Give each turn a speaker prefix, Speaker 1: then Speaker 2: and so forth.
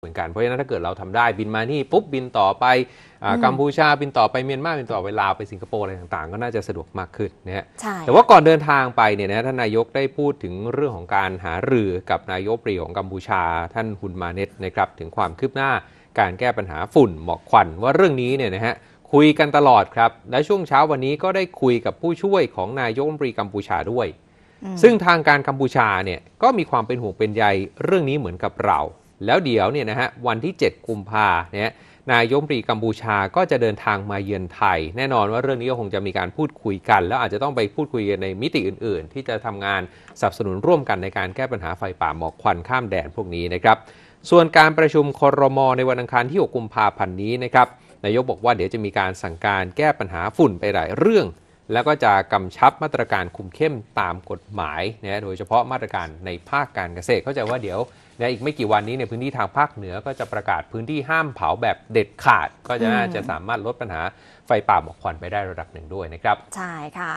Speaker 1: เหมือนกันเพราะฉะนั้นถ้าเกิดเราทำได้บินมานี่ปุ๊บบินต่อไปกัมพูชาบินต่อไปเมียนมาบินต่อไปลาวไปสิงคโปร์อะไรต่าง ๆ ก็น่าจะสะดวกมากขึ้นนะฮะแต่ว่าก่อนเดินทางไปเนี่ยนะท่านนายกได้พูดถึงเรื่องของการหารือกับนายกปรีของกัมพูชาท่านฮุนมาเนตนะครับถึงความคืบหน้าการแก้ปัญหาฝุ่นหมอกควันว่าเรื่องนี้เนี่ยนะฮะคุยกันตลอดครับ และช่วงเช้าวันนี้ก็ได้คุยกับผู้ช่วยของนายกรรีกัมพูชาด้วย ซึ่งทางการกัมพูชาเนี่ยก็มีความเป็นห่วงเป็นใยเรื่องนี้เหมือนกับเราแล้วเดี๋ยวเนี่ยนะฮะวันที่ 7 กุมภาเนี่ยนายมปรีกัมพูชาก็จะเดินทางมาเยือนไทย แน่นอนว่าเรื่องนี้ก็คงจะมีการพูดคุยกัน แล้วอาจจะต้องไปพูดคุยกันในมิติอื่น ๆ ที่จะทำงานสนับสนุนร่วมกันในการแก้ปัญหาไฟป่าหมอกควันข้ามแดนพวกนี้นะครับส่วนการประชุมคอรมอในวันอังคารที่ 6 กุมภาพันธ์นี้นะครับนายกบอกว่าเดี๋ยวจะมีการสั่งการแก้ปัญหาฝุ่นไปหลายเรื่อง แล้วก็จะกำชับมาตรการคุมเข้มตามกฎหมายนะโดยเฉพาะมาตรการในภาคการเกษตรเข้าใจว่าเดี๋ยวนะอีกไม่กี่วันนี้ในพื้นที่ทางภาคเหนือก็จะประกาศพื้นที่ห้ามเผาแบบเด็ดขาด ก็จะน่าจะสามารถลดปัญหาไฟป่าหมอกควันไปได้ระดับหนึ่งด้วยนะครับ
Speaker 2: ใช่ค่ะ